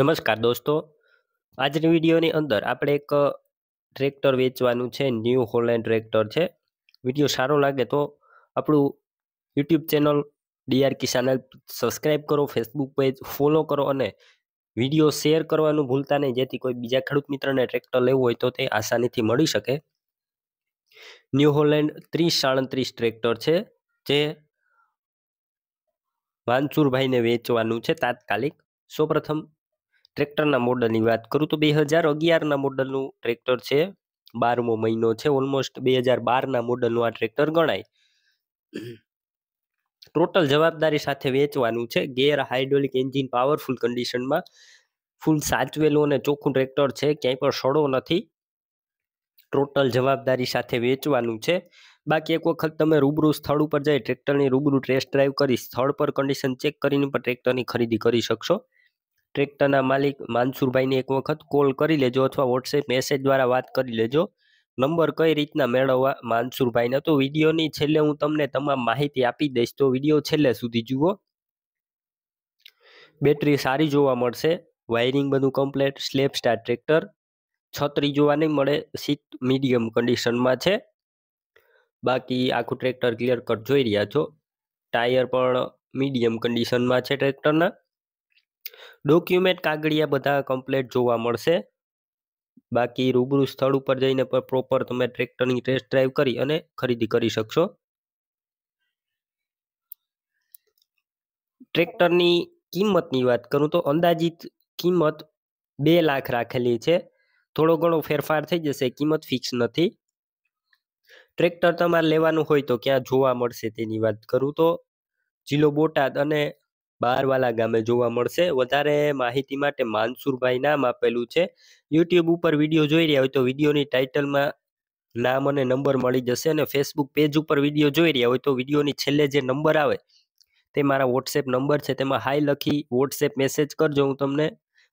નમસ્કાર દોસ્તો આજની વિડીયોની અંદર આપણે એક ટ્રેક્ટર વેચવાનું છે ન્યૂ હોલેન્ડ ટ્રેક્ટર છે વિડીયો સારો લાગે તો આપણું યુટ્યુબ ચેનલ ડીઆર કિસાનલ સબસ્ક્રાઈબ કરો ફેસબુક પેજ ફોલો કરો અને વિડીયો શેર કરવાનું ભૂલતા નહીં જેથી કોઈ બીજા ખેડૂત મિત્રને ટ્રેક્ટર લેવું હોય તો તે આસાનીથી મળી શકે ન્યૂ હોલેન્ડ ત્રીસ સાડત્રીસ ટ્રેક્ટર છે જે વાંચુરભાઈને વેચવાનું છે તાત્કાલિક સૌપ્રથમ ટ્રેક્ટરના મોડલની વાત કરું તો બે હજાર અગિયારના મોડલનું ટ્રેક્ટર છે બારમો મહિનો છે ઓલમોસ્ટ બે હજાર બારના મોડલનું આ ટ્રેક્ટર ગણાય ટોટલ જવાબદારી સાથે વેચવાનું છે ગેર હાઇડ્રોલિક એન્જિન પાવરફુલ કન્ડિશનમાં ફૂલ સાચવેલું અને ચોખ્ખું ટ્રેક્ટર છે ક્યાંય પણ સડો નથી ટોટલ જવાબદારી સાથે વેચવાનું છે બાકી એક વખત તમે રૂબરૂ સ્થળ ઉપર જઈ ટ્રેક્ટરની રૂબરૂ ટેસ્ટ ડ્રાઈવ કરી સ્થળ પર કન્ડિશન ચેક કરીને પણ ટ્રેક્ટરની ખરીદી કરી શકશો ટ્રેક્ટરના માલિક માનસુરભાઈને એક વખત કોલ કરી લેજો અથવા વોટ્સએપ મેસેજ દ્વારા વાત કરી લેજો નંબર કઈ રીતના મેળવવા માનસુરભાઈને તો વિડીયોની છેલ્લે હું તમને તમામ માહિતી આપી દઈશ તો વિડીયો છેલ્લે સુધી જુઓ બેટરી સારી જોવા મળશે વાયરિંગ બધું કમ્પ્લેટ સ્લેપ સ્ટાર ટ્રેક્ટર છત્રી જોવા નહીં મળે સીટ મીડિયમ કન્ડિશનમાં છે બાકી આખું ટ્રેક્ટર ક્લિયર કટ જોઈ રહ્યા છો ટાયર પણ મીડિયમ કન્ડિશનમાં છે ટ્રેક્ટરના ડોક્યુમેન્ટ કાગળિયા બધા કમ્પ્લેટ જોવા મળશે બાકી રૂબરૂ સ્થળ ઉપર જઈને પણ પ્રોપર તમે ટ્રેક્ટરની ટેસ્ટ ડ્રાઈવ કરી અને ખરીદી કરી શકશો ટ્રેક્ટરની કિંમતની વાત કરું તો અંદાજિત કિંમત બે લાખ રાખેલી છે થોડો ઘણો ફેરફાર થઈ જશે કિંમત ફિક્સ નથી ટ્રેક્ટર તમારે લેવાનું હોય તો ક્યાં જોવા મળશે તેની વાત કરું તો જિલ્લો બોટાદ અને બારવાલા ગામે જોવા મળશે વધારે માહિતી માટે માનસુરભાઈ નામ આપેલું છે યુટ્યુબ ઉપર વિડીયો જોઈ રહ્યા હોય તો વિડીયોની ટાઇટલમાં નામ અને નંબર મળી જશે અને ફેસબુક પેજ ઉપર વિડીયો જોઈ રહ્યા હોય તો વિડીયોની છેલ્લે જે નંબર આવે તે મારા વોટ્સએપ નંબર છે તેમાં હાઈ લખી વોટ્સએપ મેસેજ કરજો હું તમને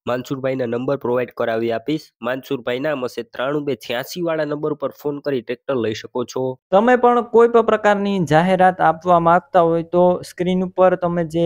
માનસુરભાઈના નંબર પ્રોવાઈડ કરાવી આપીશ માનસુરભાઈ નામ હશે ત્રાણું બે છ્યાસી વાળા નંબર પર ફોન કરી ટ્રેક્ટર લઈ શકો છો તમે પણ કોઈ પણ પ્રકારની જાહેરાત આપવા માંગતા હોય તો સ્ક્રીન ઉપર તમે જે